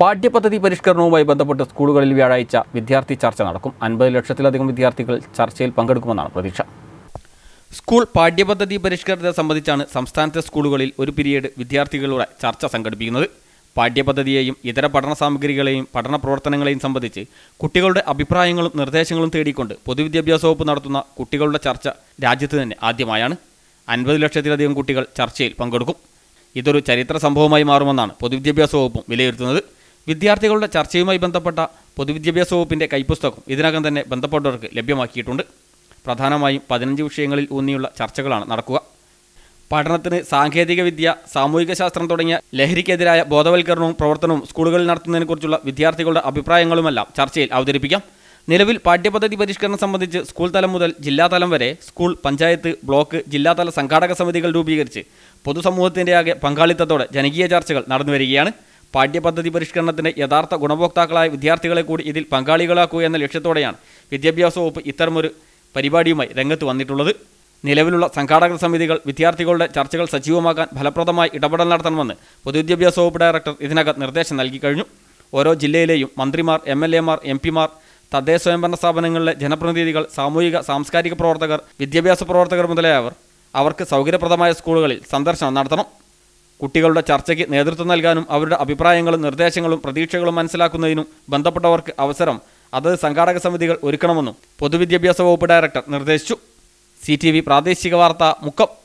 പാഠ്യപദ്ധതി പരിഷ്കരണവുമായി ബന്ധപ്പെട്ട് സ്കൂളുകളിൽ വ്യാഴാഴ്ച വിദ്യാർത്ഥി ചർച്ച നടക്കും അൻപത് ലക്ഷത്തിലധികം വിദ്യാർത്ഥികൾ ചർച്ചയിൽ പങ്കെടുക്കുമെന്നാണ് പ്രതീക്ഷ സ്കൂൾ പാഠ്യപദ്ധതി പരിഷ്കരണത്തെ സംബന്ധിച്ചാണ് സംസ്ഥാനത്തെ സ്കൂളുകളിൽ ഒരു പീരീഡ് വിദ്യാർത്ഥികളുടെ ചർച്ച സംഘടിപ്പിക്കുന്നത് പാഠ്യപദ്ധതിയെയും ഇതര പഠന സാമഗ്രികളെയും പഠന പ്രവർത്തനങ്ങളെയും സംബന്ധിച്ച് കുട്ടികളുടെ അഭിപ്രായങ്ങളും നിർദ്ദേശങ്ങളും തേടിക്കൊണ്ട് പൊതുവിദ്യാഭ്യാസ വകുപ്പ് നടത്തുന്ന കുട്ടികളുടെ ചർച്ച രാജ്യത്ത് തന്നെ ആദ്യമായാണ് അൻപത് ലക്ഷത്തിലധികം കുട്ടികൾ ചർച്ചയിൽ പങ്കെടുക്കും ഇതൊരു ചരിത്ര സംഭവമായി മാറുമെന്നാണ് പൊതുവിദ്യാഭ്യാസ വകുപ്പും വിലയിരുത്തുന്നത് വിദ്യാർത്ഥികളുടെ ചർച്ചയുമായി ബന്ധപ്പെട്ട പൊതുവിദ്യാഭ്യാസ വകുപ്പിൻ്റെ കൈപ്പുസ്തകം ഇതിനകം തന്നെ ബന്ധപ്പെട്ടവർക്ക് ലഭ്യമാക്കിയിട്ടുണ്ട് പ്രധാനമായും പതിനഞ്ച് വിഷയങ്ങളിൽ ഊന്നിയുള്ള ചർച്ചകളാണ് നടക്കുക പഠനത്തിന് വിദ്യ സാമൂഹിക ശാസ്ത്രം തുടങ്ങിയ ലഹരിക്കെതിരായ ബോധവൽക്കരണവും പ്രവർത്തനവും സ്കൂളുകളിൽ നടത്തുന്നതിനെക്കുറിച്ചുള്ള വിദ്യാർത്ഥികളുടെ അഭിപ്രായങ്ങളുമെല്ലാം ചർച്ചയിൽ അവതരിപ്പിക്കാം നിലവിൽ പാഠ്യപദ്ധതി പരിഷ്കരണം സംബന്ധിച്ച് സ്കൂൾ തലം മുതൽ ജില്ലാതലം വരെ സ്കൂൾ പഞ്ചായത്ത് ബ്ലോക്ക് ജില്ലാതല സംഘാടക സമിതികൾ രൂപീകരിച്ച് പൊതുസമൂഹത്തിൻ്റെ ആകെ പങ്കാളിത്തത്തോടെ ജനകീയ ചർച്ചകൾ നടന്നുവരികയാണ് പാഠ്യപദ്ധതി പരിഷ്കരണത്തിന് യഥാർത്ഥ ഗുണഭോക്താക്കളായ വിദ്യാർത്ഥികളെ കൂടി ഇതിൽ പങ്കാളികളാക്കുക എന്ന ലക്ഷ്യത്തോടെയാണ് വിദ്യാഭ്യാസ വകുപ്പ് ഇത്തരമൊരു പരിപാടിയുമായി രംഗത്ത് വന്നിട്ടുള്ളത് നിലവിലുള്ള സംഘാടക സമിതികൾ വിദ്യാർത്ഥികളുടെ ചർച്ചകൾ സജീവമാക്കാൻ ഫലപ്രദമായി ഇടപെടൽ നടത്തണമെന്ന് പൊതുവിദ്യാഭ്യാസ വകുപ്പ് ഡയറക്ടർ ഇതിനകം നിർദ്ദേശം നൽകിക്കഴിഞ്ഞു ഓരോ ജില്ലയിലെയും മന്ത്രിമാർ എം എൽ എമാർ എം പിമാർ തദ്ദേശ സ്വയംഭരണ സ്ഥാപനങ്ങളിലെ ജനപ്രതിനിധികൾ സാമൂഹിക സാംസ്കാരിക പ്രവർത്തകർ വിദ്യാഭ്യാസ പ്രവർത്തകർ മുതലായവർ അവർക്ക് സൗകര്യപ്രദമായ സ്കൂളുകളിൽ സന്ദർശനം നടത്തണം കുട്ടികളുടെ ചർച്ചയ്ക്ക് നേതൃത്വം നൽകാനും അവരുടെ അഭിപ്രായങ്ങളും നിർദ്ദേശങ്ങളും പ്രതീക്ഷകളും മനസ്സിലാക്കുന്നതിനും ബന്ധപ്പെട്ടവർക്ക് അവസരം അതത് സംഘാടക സമിതികൾ ഒരുക്കണമെന്നും പൊതുവിദ്യാഭ്യാസ വകുപ്പ് ഡയറക്ടർ നിർദ്ദേശിച്ചു സി പ്രാദേശിക വാർത്ത മുക്കം